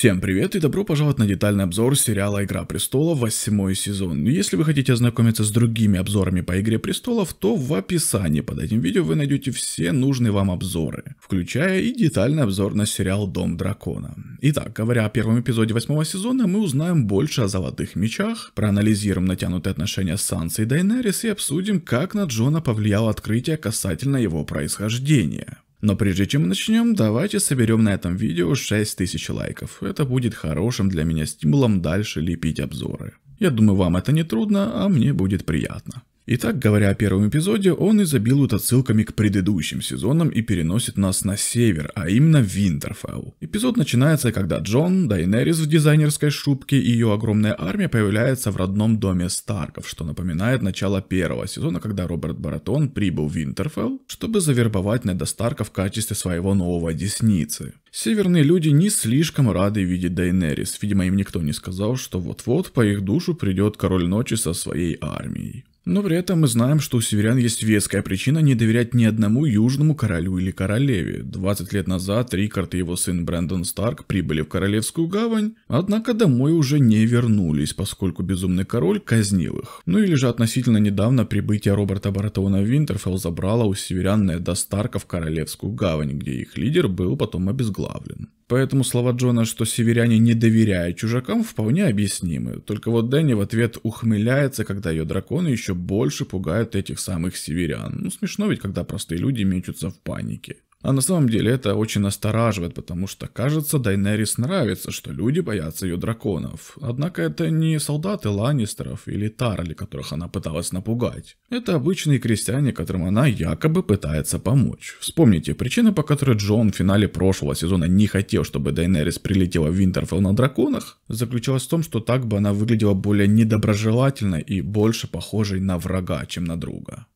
Всем привет и добро пожаловать на детальный обзор сериала «Игра престолов» восьмой сезон. Ну, если вы хотите ознакомиться с другими обзорами по «Игре престолов», то в описании под этим видео вы найдете все нужные вам обзоры, включая и детальный обзор на сериал «Дом дракона». Итак, говоря о первом эпизоде восьмого сезона, мы узнаем больше о «Золотых мечах», проанализируем натянутые отношения с Сансой и Дайнерис и обсудим, как на Джона повлияло открытие касательно его происхождения. Но прежде чем мы начнем, давайте соберем на этом видео 6000 лайков. Это будет хорошим для меня стимулом дальше лепить обзоры. Я думаю, вам это не трудно, а мне будет приятно. Итак, говоря о первом эпизоде, он изобилует отсылками к предыдущим сезонам и переносит нас на север, а именно в Винтерфелл. Эпизод начинается, когда Джон, Дайнерис в дизайнерской шубке и ее огромная армия появляются в родном доме Старков, что напоминает начало первого сезона, когда Роберт Баратон прибыл в Винтерфелл, чтобы завербовать Неда Старка в качестве своего нового десницы. Северные люди не слишком рады видеть Дайнерис, видимо им никто не сказал, что вот-вот по их душу придет король ночи со своей армией. Но при этом мы знаем, что у северян есть веская причина не доверять ни одному южному королю или королеве. 20 лет назад Рикард и его сын Брэндон Старк прибыли в Королевскую гавань, однако домой уже не вернулись, поскольку Безумный Король казнил их. Ну или же относительно недавно прибытие Роберта Баратона в Винтерфелл забрало у северян до Старка в Королевскую гавань, где их лидер был потом обезглавлен. Поэтому слова Джона, что северяне не доверяют чужакам, вполне объяснимы. Только вот Дэнни в ответ ухмыляется, когда ее драконы еще больше пугают этих самых северян. Ну смешно ведь, когда простые люди мечутся в панике. А на самом деле это очень настораживает, потому что, кажется, Дайнерис нравится, что люди боятся ее драконов. Однако это не солдаты Ланнистеров или Тарли, которых она пыталась напугать. Это обычные крестьяне, которым она якобы пытается помочь. Вспомните, причина, по которой Джон в финале прошлого сезона не хотел, чтобы Дайнерис прилетела в Винтерфелл на драконах, заключалась в том, что так бы она выглядела более недоброжелательной и больше похожей на врага, чем на друга.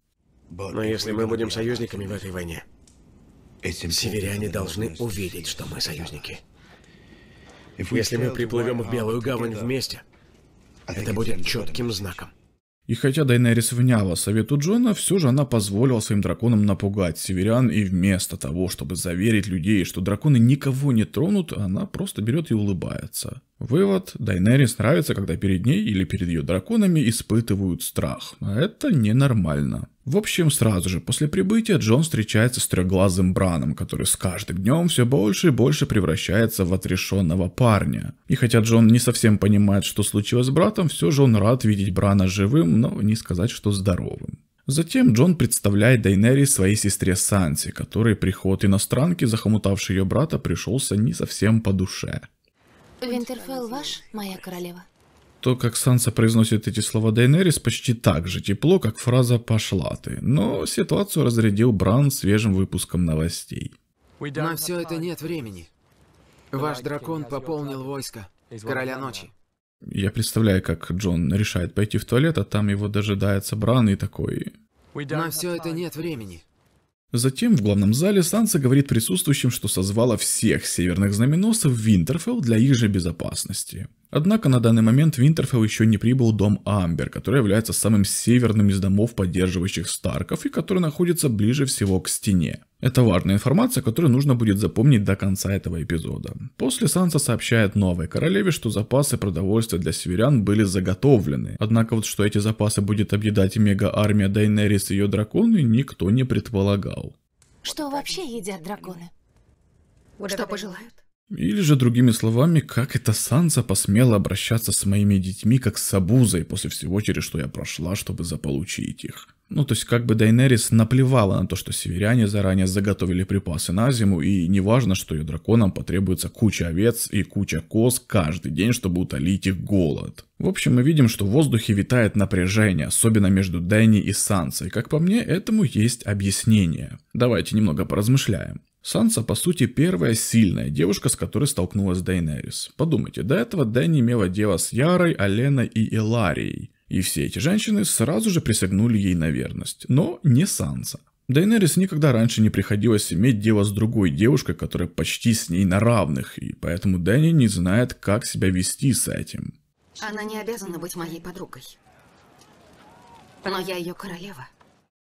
Но если мы будем союзниками в этой войне, Северяне должны увидеть, что мы союзники. Если мы приплывем в Белую гавань вместе, это будет четким знаком. И хотя Дайнерис вняла совету Джона, все же она позволила своим драконам напугать северян, и вместо того, чтобы заверить людей, что драконы никого не тронут, она просто берет и улыбается. Вывод. Дайнерис нравится, когда перед ней или перед ее драконами испытывают страх. А это ненормально. В общем, сразу же после прибытия Джон встречается с трехглазым Браном, который с каждым днем все больше и больше превращается в отрешенного парня. И хотя Джон не совсем понимает, что случилось с братом, все же он рад видеть Брана живым, но не сказать, что здоровым. Затем Джон представляет Дайнерис своей сестре Санси, которой приход иностранки, захомутавшей ее брата, пришелся не совсем по душе. Винтерфелл ваш, моя королева. То, как Санса произносит эти слова Дейнерис, почти так же тепло, как фраза «пошла ты». Но ситуацию разрядил Бран свежим выпуском новостей. На все это нет времени. Ваш дракон пополнил войско. Короля ночи. Я представляю, как Джон решает пойти в туалет, а там его дожидается Бран и такой... На все это нет времени. Затем в главном зале Санса говорит присутствующим, что созвала всех северных знаменосцев в Винтерфелл для их же безопасности. Однако на данный момент Винтерфелл еще не прибыл дом Амбер, который является самым северным из домов поддерживающих Старков и который находится ближе всего к стене. Это важная информация, которую нужно будет запомнить до конца этого эпизода. После Санса сообщает новой королеве, что запасы продовольствия для северян были заготовлены. Однако вот что эти запасы будет объедать мега-армия Дейнерис и ее драконы, никто не предполагал. Что вообще едят драконы? Что пожелают? Или же, другими словами, как эта Санса посмела обращаться с моими детьми как с обузой после всего, через что я прошла, чтобы заполучить их. Ну, то есть, как бы Дайнерис наплевала на то, что северяне заранее заготовили припасы на зиму, и неважно, что ее драконам потребуется куча овец и куча коз каждый день, чтобы утолить их голод. В общем, мы видим, что в воздухе витает напряжение, особенно между Дэнни и Сансой. Как по мне, этому есть объяснение. Давайте немного поразмышляем. Санса, по сути, первая сильная девушка, с которой столкнулась Дейнерис. Подумайте, до этого Дэнни имела дело с Ярой, Аленой и Эларией. И все эти женщины сразу же присягнули ей на верность. Но не Санса. Дейнерис никогда раньше не приходилось иметь дело с другой девушкой, которая почти с ней на равных, и поэтому Дэнни не знает, как себя вести с этим. Она не обязана быть моей подругой. Но я ее королева.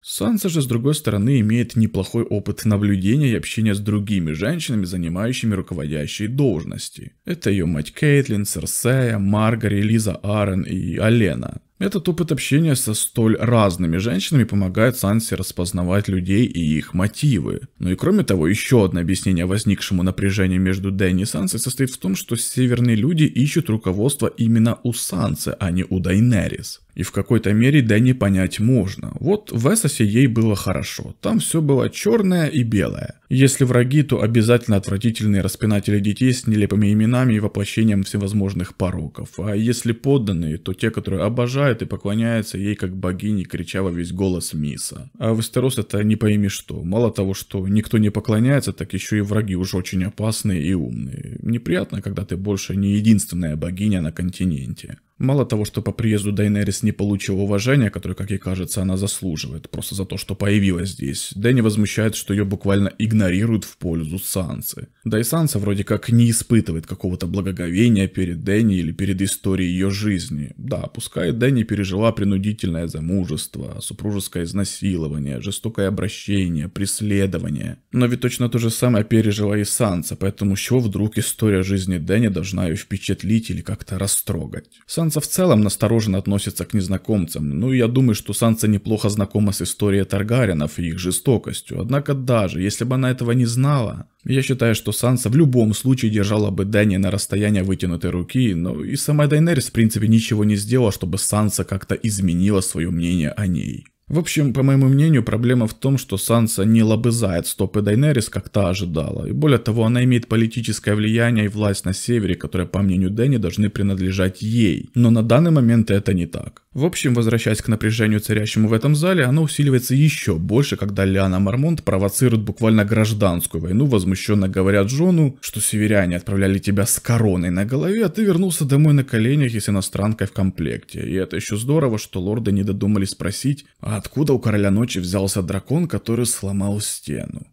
Санса же, с другой стороны, имеет неплохой опыт наблюдения и общения с другими женщинами, занимающими руководящие должности. Это ее мать Кейтлин, Серсея, Маргари, Лиза Арен и Алена. Этот опыт общения со столь разными женщинами помогает Сансе распознавать людей и их мотивы. Ну и кроме того, еще одно объяснение возникшему напряжению между Дэнни и Сансой состоит в том, что северные люди ищут руководство именно у Сансы, а не у Дайнерис. И в какой-то мере да не понять можно. Вот в Эссосе ей было хорошо. Там все было черное и белое. Если враги, то обязательно отвратительные распинатели детей с нелепыми именами и воплощением всевозможных пороков. А если подданные, то те, которые обожают и поклоняются ей как богине, крича во весь голос Миса. А в Вестерос это не пойми что. Мало того, что никто не поклоняется, так еще и враги уже очень опасные и умные. Неприятно, когда ты больше не единственная богиня на континенте. Мало того, что по приезду Дайнерис не получила уважения, которое, как ей кажется, она заслуживает, просто за то, что появилась здесь, Дэнни возмущает, что ее буквально игнорируют в пользу Сансы. Да и Санса вроде как не испытывает какого-то благоговения перед Дэнни или перед историей ее жизни. Да, пускай Дэнни пережила принудительное замужество, супружеское изнасилование, жестокое обращение, преследование. Но ведь точно то же самое пережила и Санса, поэтому чего вдруг история жизни Дэнни должна ее впечатлить или как-то растрогать? Санса в целом настороженно относится к незнакомцам, ну и я думаю, что Санса неплохо знакома с историей Таргаринов и их жестокостью, однако даже если бы она этого не знала, я считаю, что Санса в любом случае держала бы Дэнни на расстоянии вытянутой руки, но и сама Дайнерис в принципе ничего не сделала, чтобы Санса как-то изменила свое мнение о ней. В общем, по моему мнению, проблема в том, что Санса не лобызает стопы Дайнерис, как та ожидала, и более того, она имеет политическое влияние и власть на Севере, которые, по мнению Дэнни, должны принадлежать ей. Но на данный момент это не так. В общем, возвращаясь к напряжению, царящему в этом зале, оно усиливается еще больше, когда Лиана Мармонт провоцирует буквально гражданскую войну, возмущенно говоря Джону, что северяне отправляли тебя с короной на голове, а ты вернулся домой на коленях и с иностранкой в комплекте. И это еще здорово, что лорды не додумались спросить, а Откуда у Короля Ночи взялся дракон, который сломал стену?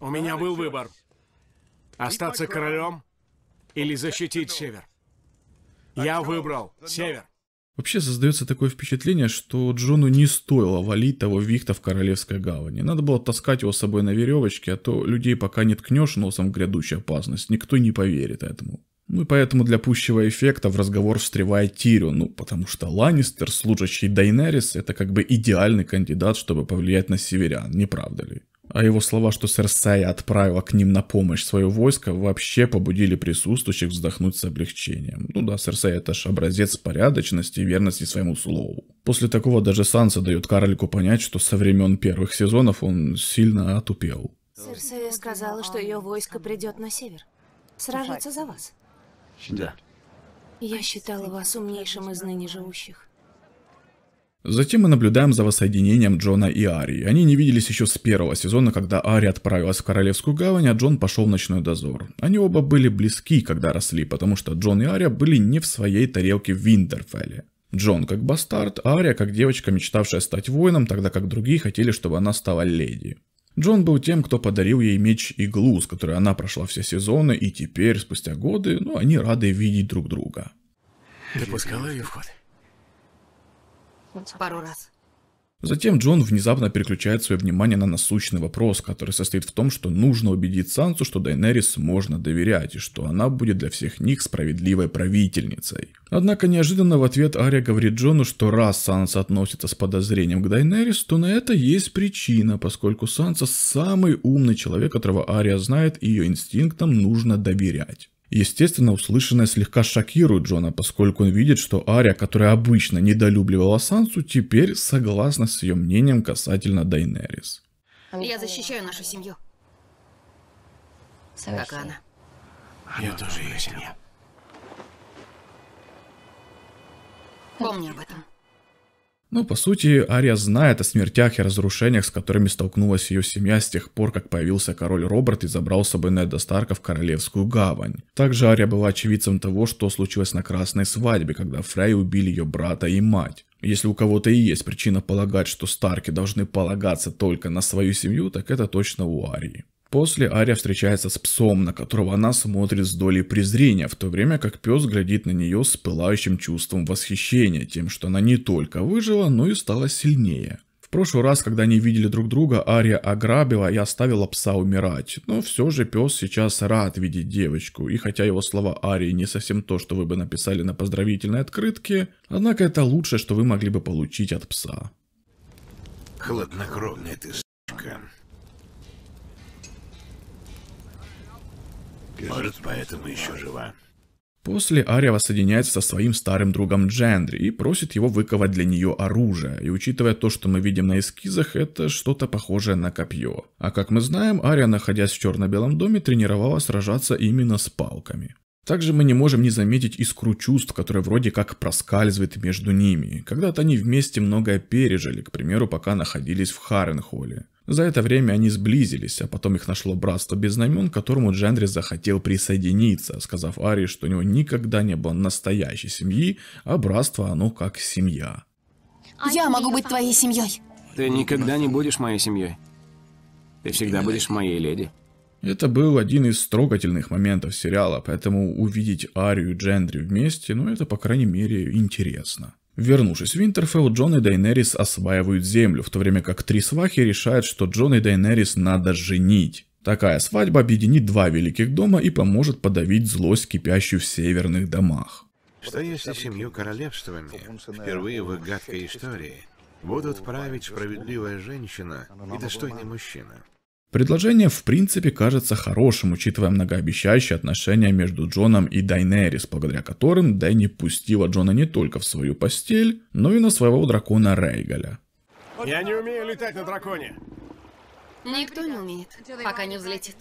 У меня был выбор. Остаться королем или защитить север. Я выбрал север. Вообще создается такое впечатление, что Джону не стоило валить того Вихта в Королевской гавани. Надо было таскать его с собой на веревочке, а то людей пока не ткнешь носом в грядущую опасность, никто не поверит этому. Ну и поэтому для пущего эффекта в разговор встревает Тирион, ну потому что Ланнистер, служащий Дайнерис, это как бы идеальный кандидат, чтобы повлиять на северян, не правда ли? А его слова, что Серсая отправила к ним на помощь свое войско, вообще побудили присутствующих вздохнуть с облегчением. Ну да, Серсая это ж образец порядочности и верности своему слову. После такого даже Санса дает карлику понять, что со времен первых сезонов он сильно отупел. Серсея сказала, что ее войско придет на север. Сражаться за вас. Да. Я считала вас умнейшим из ныне живущих. Затем мы наблюдаем за воссоединением Джона и Ари. Они не виделись еще с первого сезона, когда Ари отправилась в Королевскую гавань, а Джон пошел в ночной дозор. Они оба были близки, когда росли, потому что Джон и Ари были не в своей тарелке в Винтерфелле. Джон как бастард, а Ария как девочка, мечтавшая стать воином, тогда как другие хотели, чтобы она стала леди. Джон был тем, кто подарил ей меч-иглу, с которой она прошла все сезоны, и теперь, спустя годы, ну, они рады видеть друг друга. Допускала ее вход. Пару раз. Затем Джон внезапно переключает свое внимание на насущный вопрос, который состоит в том, что нужно убедить Сансу, что Дайнерис можно доверять, и что она будет для всех них справедливой правительницей. Однако неожиданно в ответ Ария говорит Джону, что раз Санса относится с подозрением к Дайнерис, то на это есть причина, поскольку Санса самый умный человек, которого Ария знает, и ее инстинктам нужно доверять. Естественно, услышанное слегка шокирует Джона, поскольку он видит, что Ария, которая обычно недолюбливала Сансу, теперь согласна с ее мнением касательно Дайнерис. Я защищаю нашу семью. Как она? Я тоже ее семья. Помни об этом. Но по сути, Ария знает о смертях и разрушениях, с которыми столкнулась ее семья с тех пор, как появился король Роберт и забрал с собой Неда Старка в Королевскую гавань. Также Ария была очевидцем того, что случилось на красной свадьбе, когда Фрей убили ее брата и мать. Если у кого-то и есть причина полагать, что Старки должны полагаться только на свою семью, так это точно у Арии. После Ария встречается с псом, на которого она смотрит с долей презрения, в то время как пес глядит на нее с пылающим чувством восхищения тем, что она не только выжила, но и стала сильнее. В прошлый раз, когда они видели друг друга, Ария ограбила и оставила пса умирать. Но все же пес сейчас рад видеть девочку, и хотя его слова Арии не совсем то, что вы бы написали на поздравительной открытке, однако это лучшее, что вы могли бы получить от пса. Хладнокровная ты, сука. Может, поэтому еще жива. После Ария воссоединяется со своим старым другом Джандри и просит его выковать для нее оружие, и учитывая то, что мы видим на эскизах, это что-то похожее на копье. А как мы знаем, Ария, находясь в черно-белом доме, тренировала сражаться именно с палками. Также мы не можем не заметить искру чувств, которая вроде как проскальзывает между ними. Когда-то они вместе многое пережили, к примеру, пока находились в Харенхоле. За это время они сблизились, а потом их нашло братство без знамен, к которому Дженри захотел присоединиться, сказав Ари, что у него никогда не было настоящей семьи, а братство оно как семья. Я могу быть твоей семьей. Ты никогда не будешь моей семьей. Ты всегда будешь моей леди. Это был один из трогательных моментов сериала, поэтому увидеть Арию и Джендри вместе, ну это по крайней мере интересно. Вернувшись в Винтерфелл, Джон и Дайнерис осваивают землю, в то время как три свахи решают, что Джон и Дайнерис надо женить. Такая свадьба объединит два великих дома и поможет подавить злость, кипящую в северных домах. Что если семью королевствами, впервые в их гадкой истории, будут править справедливая женщина и достойный мужчина? Предложение в принципе кажется хорошим, учитывая многообещающие отношения между Джоном и Дайнерис, благодаря которым Дайни пустила Джона не только в свою постель, но и на своего дракона Рейгаля. Я не умею летать на драконе. Никто не умеет, пока не взлетит.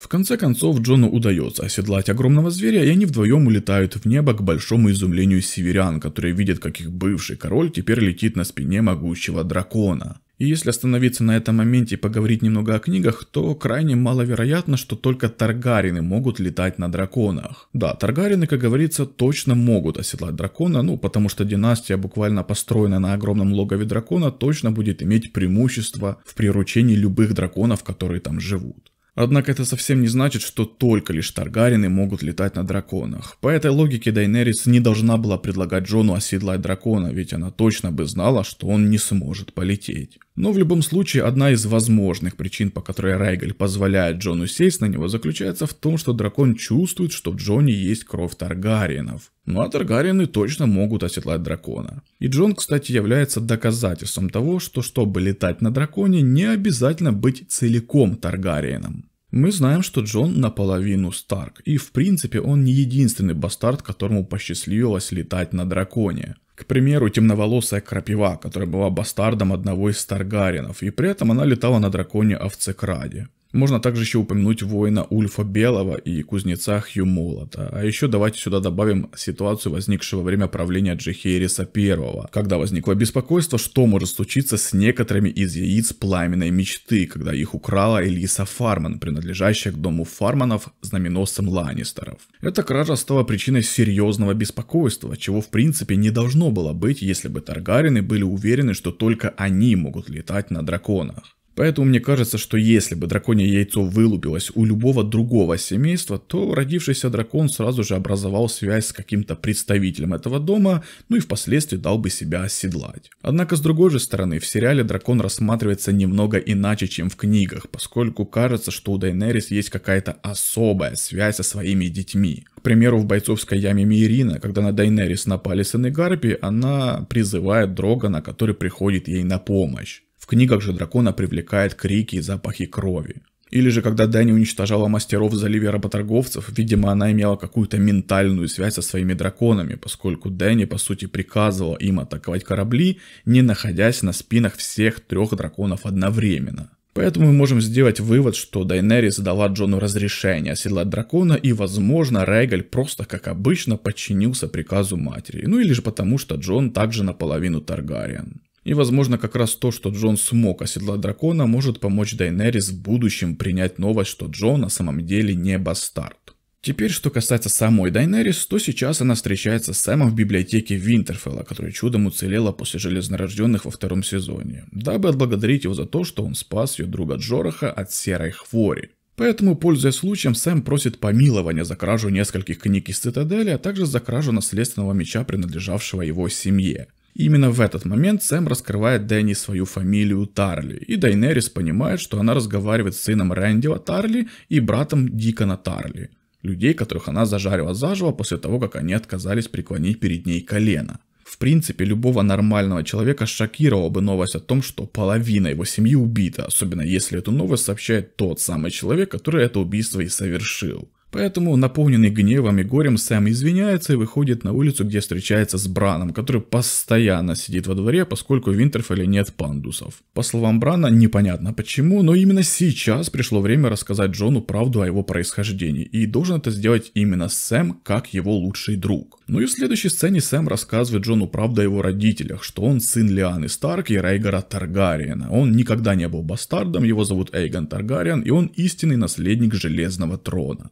В конце концов, Джону удается оседлать огромного зверя, и они вдвоем улетают в небо к большому изумлению северян, которые видят, как их бывший король теперь летит на спине могучего дракона. И если остановиться на этом моменте и поговорить немного о книгах, то крайне маловероятно, что только Таргарины могут летать на драконах. Да, Таргарины, как говорится, точно могут оседлать дракона, ну потому что династия, буквально построенная на огромном логове дракона, точно будет иметь преимущество в приручении любых драконов, которые там живут. Однако это совсем не значит, что только лишь Таргарины могут летать на драконах. По этой логике Дайнерис не должна была предлагать Джону оседлать дракона, ведь она точно бы знала, что он не сможет полететь. Но в любом случае, одна из возможных причин, по которой Райгель позволяет Джону сесть на него, заключается в том, что дракон чувствует, что в Джоне есть кровь Таргариенов. Ну а таргарины точно могут оседлать дракона. И Джон, кстати, является доказательством того, что чтобы летать на драконе, не обязательно быть целиком Таргариеном. Мы знаем, что Джон наполовину Старк, и в принципе он не единственный бастард, которому посчастливилось летать на драконе. К примеру, темноволосая крапива, которая была бастардом одного из Старгаринов, и при этом она летала на драконе овцекраде. Можно также еще упомянуть воина Ульфа Белого и кузнеца Хью Молота. А еще давайте сюда добавим ситуацию, возникшую во время правления Джихериса Первого, когда возникло беспокойство, что может случиться с некоторыми из яиц пламенной мечты, когда их украла Элиса Фарман, принадлежащая к дому Фарманов, знаменосцем Ланнистеров. Эта кража стала причиной серьезного беспокойства, чего в принципе не должно было быть, если бы Таргарины были уверены, что только они могут летать на драконах. Поэтому мне кажется, что если бы драконье яйцо вылупилось у любого другого семейства, то родившийся дракон сразу же образовал связь с каким-то представителем этого дома, ну и впоследствии дал бы себя оседлать. Однако с другой же стороны, в сериале дракон рассматривается немного иначе, чем в книгах, поскольку кажется, что у Дайнерис есть какая-то особая связь со своими детьми. К примеру, в бойцовской яме Мирина, когда на Дайнерис напали сыны Гарпи, она призывает Дрогана, который приходит ей на помощь. В книгах же дракона привлекает крики и запахи крови. Или же когда Дани уничтожала мастеров в заливе работорговцев, видимо она имела какую-то ментальную связь со своими драконами, поскольку Дани по сути приказывала им атаковать корабли, не находясь на спинах всех трех драконов одновременно. Поэтому мы можем сделать вывод, что Дайнерис дала Джону разрешение оседлать дракона, и, возможно, Регаль просто, как обычно, подчинился приказу матери. Ну или же потому, что Джон также наполовину Таргариен. И, возможно, как раз то, что Джон смог оседлать дракона, может помочь Дайнерис в будущем принять новость, что Джон на самом деле не бастард. Теперь, что касается самой Дайнерис, то сейчас она встречается с Сэмом в библиотеке Винтерфелла, которая чудом уцелела после Железнорожденных во втором сезоне, дабы отблагодарить его за то, что он спас ее друга Джораха от серой хвори. Поэтому, пользуясь случаем, Сэм просит помилования за кражу нескольких книг из Цитадели, а также за кражу наследственного меча, принадлежавшего его семье. Именно в этот момент Сэм раскрывает Дэнни свою фамилию Тарли, и Дайнерис понимает, что она разговаривает с сыном Рэндила Тарли и братом Дикона Тарли, людей, которых она зажарила заживо после того, как они отказались преклонить перед ней колено. В принципе, любого нормального человека шокировала бы новость о том, что половина его семьи убита, особенно если эту новость сообщает тот самый человек, который это убийство и совершил. Поэтому, наполненный гневом и горем, Сэм извиняется и выходит на улицу, где встречается с Браном, который постоянно сидит во дворе, поскольку в Винтерфелле нет пандусов. По словам Брана, непонятно почему, но именно сейчас пришло время рассказать Джону правду о его происхождении, и должен это сделать именно Сэм, как его лучший друг. Ну и в следующей сцене Сэм рассказывает Джону правду о его родителях, что он сын Лианы Старк и Рейгара Таргариена. Он никогда не был бастардом, его зовут Эйгон Таргариен, и он истинный наследник Железного Трона.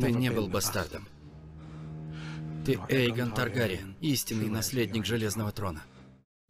Ты не был бастардом. Ты Эйгон Таргариен, истинный наследник Железного Трона.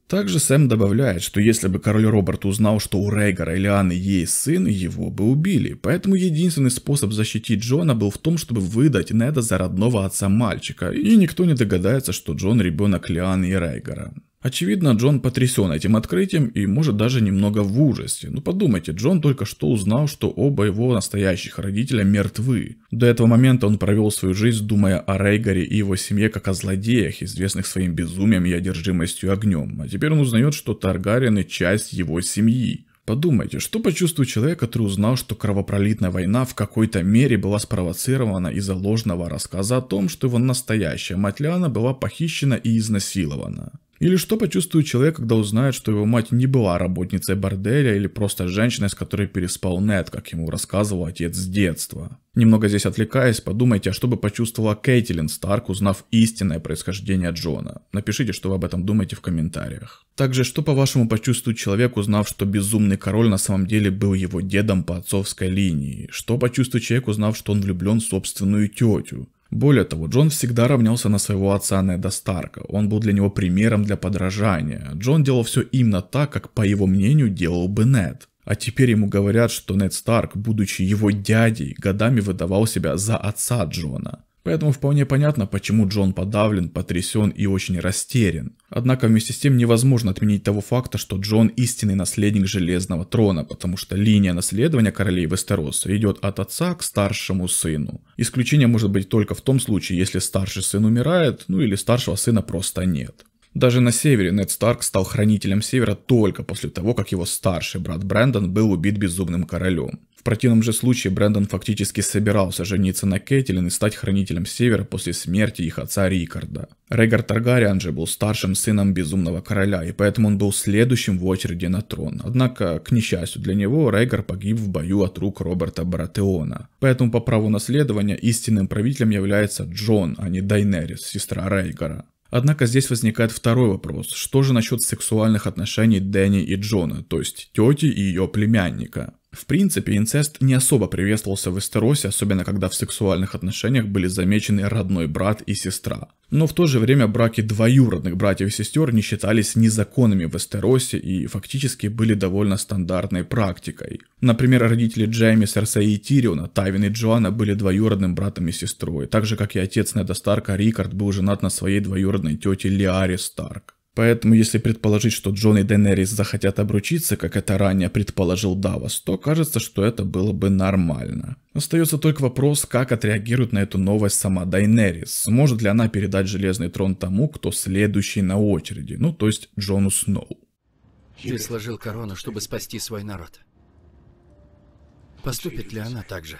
Также Сэм добавляет, что если бы король Роберт узнал, что у Рейгара или Анны есть сын, его бы убили. Поэтому единственный способ защитить Джона был в том, чтобы выдать Неда за родного отца мальчика, и никто не догадается, что Джон ребенок Лианы и Рейгара. Очевидно, Джон потрясен этим открытием и может даже немного в ужасе. Ну подумайте, Джон только что узнал, что оба его настоящих родителя мертвы. До этого момента он провел свою жизнь, думая о Рейгаре и его семье как о злодеях, известных своим безумием и одержимостью огнем. А теперь он узнает, что Таргариены часть его семьи. Подумайте, что почувствует человек, который узнал, что кровопролитная война в какой-то мере была спровоцирована из-за ложного рассказа о том, что его настоящая мать Лиана была похищена и изнасилована. Или что почувствует человек, когда узнает, что его мать не была работницей борделя или просто женщиной, с которой переспал Нед, как ему рассказывал отец с детства. Немного здесь отвлекаясь, подумайте, а что бы почувствовала Кейтлин Старк, узнав истинное происхождение Джона. Напишите, что вы об этом думаете в комментариях. Также, что по-вашему почувствует человек, узнав, что безумный король на самом деле был его дедом по отцовской линии? Что почувствует человек, узнав, что он влюблен в собственную тетю? Более того, Джон всегда равнялся на своего отца Неда Старка, он был для него примером для подражания. Джон делал все именно так, как, по его мнению, делал бы Нед. А теперь ему говорят, что Нед Старк, будучи его дядей, годами выдавал себя за отца Джона. Поэтому вполне понятно, почему Джон подавлен, потрясен и очень растерян. Однако вместе с тем невозможно отменить того факта, что Джон истинный наследник Железного Трона, потому что линия наследования королей Вестероса идет от отца к старшему сыну. Исключение может быть только в том случае, если старший сын умирает, ну или старшего сына просто нет. Даже на севере Нед Старк стал хранителем севера только после того, как его старший брат Брэндон был убит безумным королем. В противном же случае Брэндон фактически собирался жениться на Кейтлин и стать хранителем Севера после смерти их отца Рикарда. Регар Таргариан же был старшим сыном Безумного Короля, и поэтому он был следующим в очереди на трон. Однако, к несчастью для него, Регар погиб в бою от рук Роберта Баратеона. Поэтому по праву наследования истинным правителем является Джон, а не Дайнерис, сестра Рейгара. Однако здесь возникает второй вопрос. Что же насчет сексуальных отношений Дэнни и Джона, то есть тети и ее племянника? В принципе, инцест не особо приветствовался в Эстеросе, особенно когда в сексуальных отношениях были замечены родной брат и сестра. Но в то же время браки двоюродных братьев и сестер не считались незаконными в Эстеросе и фактически были довольно стандартной практикой. Например, родители Джейми, Серсеи и Тириона, Тайвин и Джоанна были двоюродным братом и сестрой, так же как и отец Неда Старка Рикард был женат на своей двоюродной тете Лиаре Старк. Поэтому, если предположить, что Джон и Денерис захотят обручиться, как это ранее предположил Давос, то кажется, что это было бы нормально. Остается только вопрос, как отреагирует на эту новость сама Дайнерис. Сможет ли она передать Железный Трон тому, кто следующий на очереди, ну то есть Джону Сноу. Ты сложил корону, чтобы спасти свой народ. Поступит ли она так же?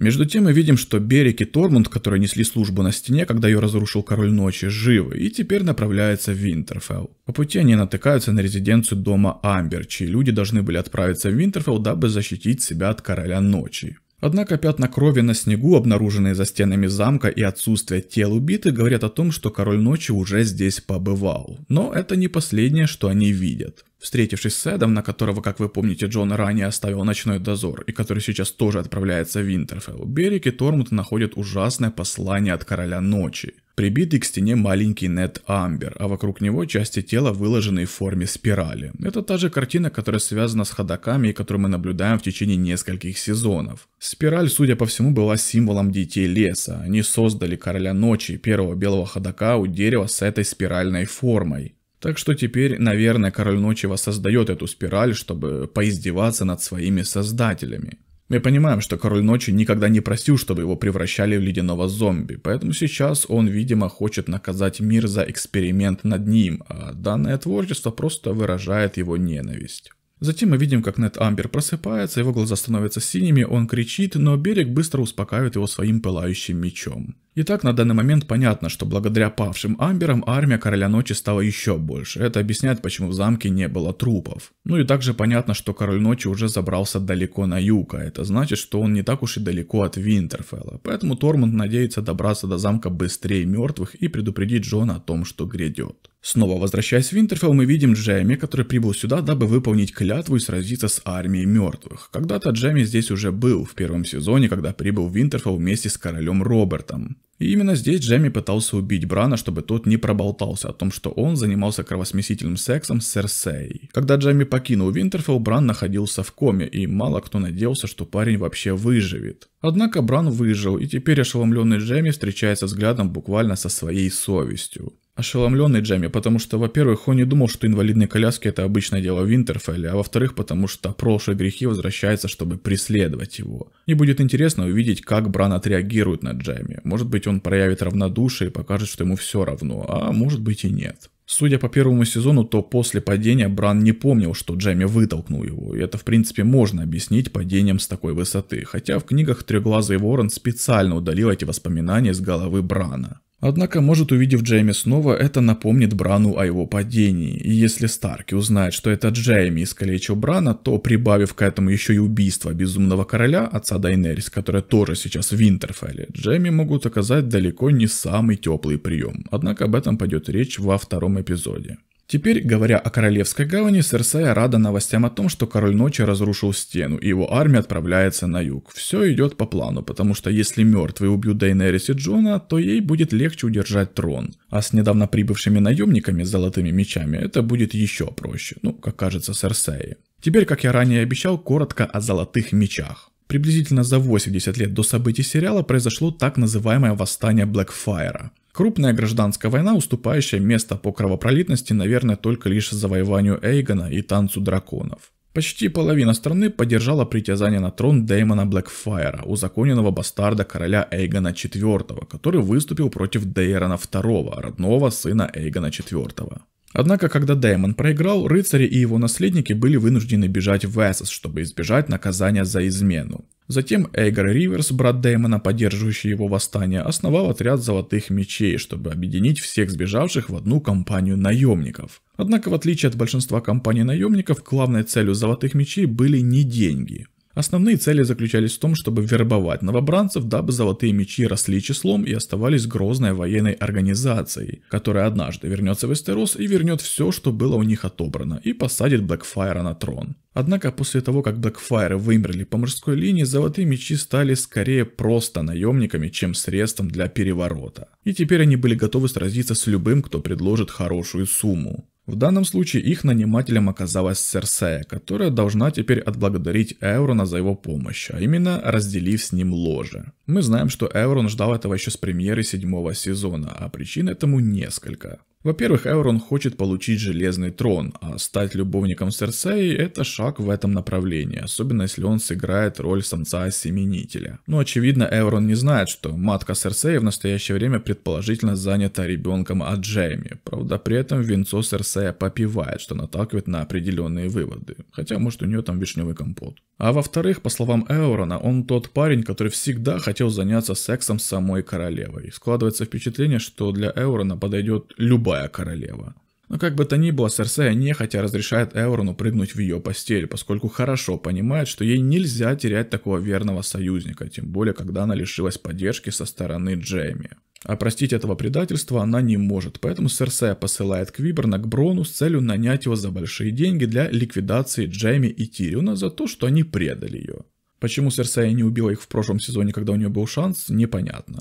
Между тем мы видим, что Берик и Тормунд, которые несли службу на стене, когда ее разрушил Король Ночи, живы и теперь направляются в Винтерфелл. По пути они натыкаются на резиденцию дома Амбер, чьи люди должны были отправиться в Винтерфелл, дабы защитить себя от Короля Ночи. Однако пятна крови на снегу, обнаруженные за стенами замка и отсутствие тел убитых, говорят о том, что Король Ночи уже здесь побывал. Но это не последнее, что они видят. Встретившись с Эдом, на которого, как вы помните, Джон ранее оставил ночной дозор, и который сейчас тоже отправляется в Винтерфелл, Берик и Тормут находят ужасное послание от Короля Ночи. Прибитый к стене маленький Нед Амбер, а вокруг него части тела выложены в форме спирали. Это та же картина, которая связана с ходаками, и которую мы наблюдаем в течение нескольких сезонов. Спираль, судя по всему, была символом детей леса. Они создали Короля Ночи, первого белого ходака у дерева с этой спиральной формой. Так что теперь, наверное, Король Ночи воссоздает эту спираль, чтобы поиздеваться над своими создателями. Мы понимаем, что Король Ночи никогда не просил, чтобы его превращали в ледяного зомби, поэтому сейчас он, видимо, хочет наказать мир за эксперимент над ним, а данное творчество просто выражает его ненависть. Затем мы видим, как Нед Амбер просыпается, его глаза становятся синими, он кричит, но Берег быстро успокаивает его своим пылающим мечом. Итак, на данный момент понятно, что благодаря павшим амберам армия Короля Ночи стала еще больше. Это объясняет, почему в замке не было трупов. Ну и также понятно, что Король Ночи уже забрался далеко на юг, а это значит, что он не так уж и далеко от Винтерфелла. Поэтому Тормунд надеется добраться до замка быстрее мертвых и предупредить Джона о том, что грядет. Снова возвращаясь в Винтерфелл, мы видим Джейми, который прибыл сюда, дабы выполнить клятву и сразиться с армией мертвых. Когда-то Джейми здесь уже был в первом сезоне, когда прибыл в Винтерфелл вместе с королем Робертом. И именно здесь Джемми пытался убить Брана, чтобы тот не проболтался о том, что он занимался кровосмесительным сексом с Серсей. Когда Джемми покинул Винтерфелл, Бран находился в коме, и мало кто надеялся, что парень вообще выживет. Однако Бран выжил, и теперь ошеломленный Джемми встречается взглядом буквально со своей совестью ошеломленный Джемми, потому что, во-первых, он не думал, что инвалидные коляски это обычное дело в Винтерфелле, а во-вторых, потому что прошлые грехи возвращаются, чтобы преследовать его. И будет интересно увидеть, как Бран отреагирует на Джемми. Может быть, он проявит равнодушие и покажет, что ему все равно, а может быть и нет. Судя по первому сезону, то после падения Бран не помнил, что Джемми вытолкнул его, и это в принципе можно объяснить падением с такой высоты, хотя в книгах Трехглазый Ворон специально удалил эти воспоминания с головы Брана. Однако, может, увидев Джейми снова, это напомнит Брану о его падении, и если Старки узнает, что это Джейми искалечил Брана, то, прибавив к этому еще и убийство Безумного Короля, отца Дайнерис, которая тоже сейчас в Винтерфелле, Джейми могут оказать далеко не самый теплый прием, однако об этом пойдет речь во втором эпизоде. Теперь, говоря о Королевской гавани, Серсея рада новостям о том, что Король Ночи разрушил стену, и его армия отправляется на юг. Все идет по плану, потому что если мертвые убьют Дейнерис и Джона, то ей будет легче удержать трон. А с недавно прибывшими наемниками с золотыми мечами это будет еще проще, ну, как кажется Серсеи. Теперь, как я ранее обещал, коротко о золотых мечах. Приблизительно за 80 лет до событий сериала произошло так называемое восстание Блэкфайра. Крупная гражданская война, уступающая место по кровопролитности, наверное, только лишь завоеванию Эйгона и танцу драконов. Почти половина страны поддержала притязание на трон Дэймона Блэкфайра, узаконенного бастарда короля Эйгона IV, который выступил против Дейрона II, родного сына Эйгона IV. Однако, когда Дэймон проиграл, рыцари и его наследники были вынуждены бежать в Эссос, чтобы избежать наказания за измену. Затем Эйгор Риверс, брат Дэймона, поддерживающий его восстание, основал отряд Золотых Мечей, чтобы объединить всех сбежавших в одну компанию наемников. Однако, в отличие от большинства компаний наемников, главной целью Золотых Мечей были не деньги. Основные цели заключались в том, чтобы вербовать новобранцев, дабы золотые мечи росли числом и оставались грозной военной организацией, которая однажды вернется в Эстерос и вернет все, что было у них отобрано, и посадит Блэкфайра на трон. Однако после того, как Блэкфайры вымерли по мужской линии, золотые мечи стали скорее просто наемниками, чем средством для переворота. И теперь они были готовы сразиться с любым, кто предложит хорошую сумму. В данном случае их нанимателем оказалась Серсея, которая должна теперь отблагодарить Эврона за его помощь, а именно разделив с ним ложе. Мы знаем, что Эурон ждал этого еще с премьеры седьмого сезона, а причин этому несколько. Во-первых, Эврон хочет получить Железный Трон, а стать любовником Серсеи – это шаг в этом направлении, особенно если он сыграет роль самца-осеменителя. Но очевидно, Эврон не знает, что матка Серсеи в настоящее время предположительно занята ребенком от Джейми. Правда, при этом венцо Серсея попивает, что наталкивает на определенные выводы. Хотя, может, у нее там вишневый компот. А во-вторых, по словам Эврона, он тот парень, который всегда хотел заняться сексом с самой королевой. Складывается впечатление, что для Эврона подойдет любая любая королева. Но как бы то ни было, Серсея нехотя разрешает Эврону прыгнуть в ее постель, поскольку хорошо понимает, что ей нельзя терять такого верного союзника, тем более, когда она лишилась поддержки со стороны Джейми. А простить этого предательства она не может, поэтому Серсея посылает Квиберна к Брону с целью нанять его за большие деньги для ликвидации Джейми и Тириона за то, что они предали ее. Почему Серсея не убила их в прошлом сезоне, когда у нее был шанс, непонятно.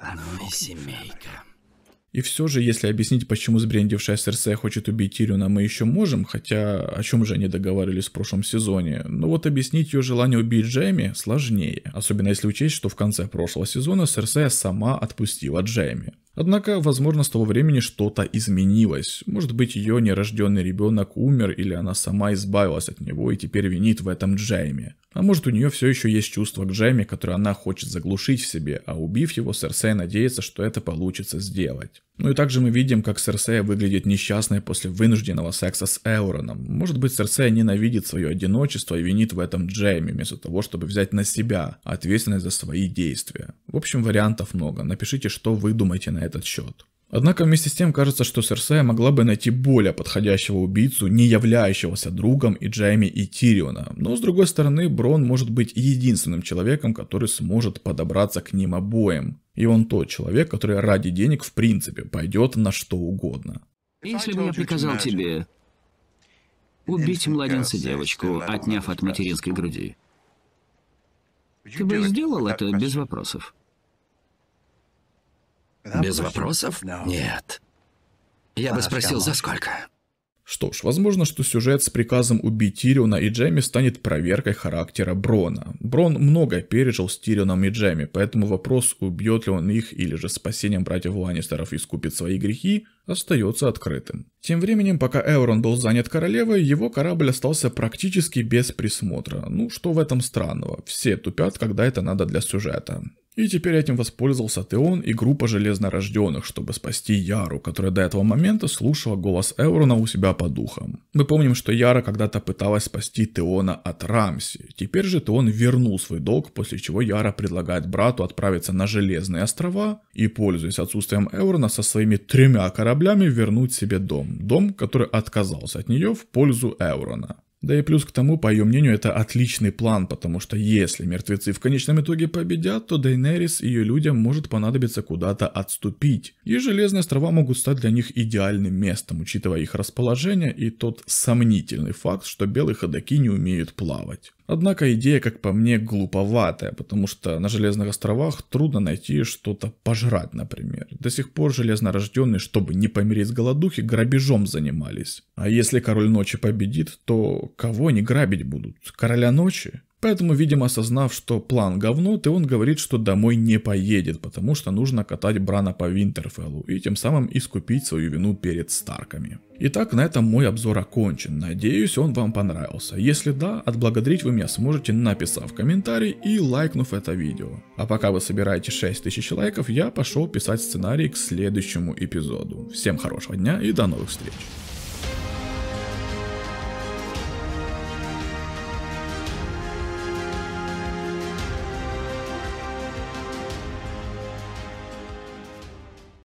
А мы семейка. И все же, если объяснить, почему сбрендившая Серсея хочет убить Тирюна, мы еще можем, хотя о чем же они договаривались в прошлом сезоне, но ну вот объяснить ее желание убить Джейми сложнее, особенно если учесть, что в конце прошлого сезона Серсея сама отпустила Джейми. Однако, возможно, с того времени что-то изменилось. Может быть, ее нерожденный ребенок умер, или она сама избавилась от него и теперь винит в этом Джейми. А может, у нее все еще есть чувство к Джеме, которое она хочет заглушить в себе, а убив его, Серсея надеется, что это получится сделать. Ну и также мы видим, как Серсея выглядит несчастной после вынужденного секса с Эуроном. Может быть, Серсея ненавидит свое одиночество и винит в этом Джейми, вместо того, чтобы взять на себя ответственность за свои действия. В общем, вариантов много. Напишите, что вы думаете на этот счет. Однако вместе с тем кажется, что Серсея могла бы найти более подходящего убийцу, не являющегося другом и Джейми и Тириона. Но с другой стороны, Брон может быть единственным человеком, который сможет подобраться к ним обоим. И он тот человек, который ради денег в принципе пойдет на что угодно. Если бы я приказал тебе убить младенца-девочку, отняв от материнской груди, ты бы сделал это без вопросов? Без вопросов? Нет. Я бы спросил, за сколько. Что ж, возможно, что сюжет с приказом убить Тириона и Джемми станет проверкой характера Брона. Брон многое пережил с Тирионом и Джемми, поэтому вопрос, убьет ли он их или же спасением братьев Ланнистеров искупит свои грехи, остается открытым. Тем временем, пока Эурон был занят королевой, его корабль остался практически без присмотра. Ну, что в этом странного? Все тупят, когда это надо для сюжета. И теперь этим воспользовался Теон и группа Железнорожденных, чтобы спасти Яру, которая до этого момента слушала голос Эурона у себя по духам. Мы помним, что Яра когда-то пыталась спасти Теона от Рамси. Теперь же Теон вернул свой долг, после чего Яра предлагает брату отправиться на Железные острова и, пользуясь отсутствием Эурона со своими тремя кораблями, кораблями вернуть себе дом. Дом, который отказался от нее в пользу Эурона. Да и плюс к тому, по ее мнению, это отличный план, потому что если мертвецы в конечном итоге победят, то Дейнерис и ее людям может понадобиться куда-то отступить, и Железные острова могут стать для них идеальным местом, учитывая их расположение и тот сомнительный факт, что белые ходаки не умеют плавать. Однако идея, как по мне, глуповатая, потому что на Железных островах трудно найти что-то пожрать, например. До сих пор железнорожденные, чтобы не помереть с голодухи, грабежом занимались. А если король ночи победит, то кого они грабить будут? Короля ночи? Поэтому, видимо, осознав, что план говно, ты он говорит, что домой не поедет, потому что нужно катать Брана по Винтерфеллу и тем самым искупить свою вину перед Старками. Итак, на этом мой обзор окончен, надеюсь он вам понравился, если да, отблагодарить вы меня сможете написав комментарий и лайкнув это видео. А пока вы собираете 6000 лайков, я пошел писать сценарий к следующему эпизоду. Всем хорошего дня и до новых встреч.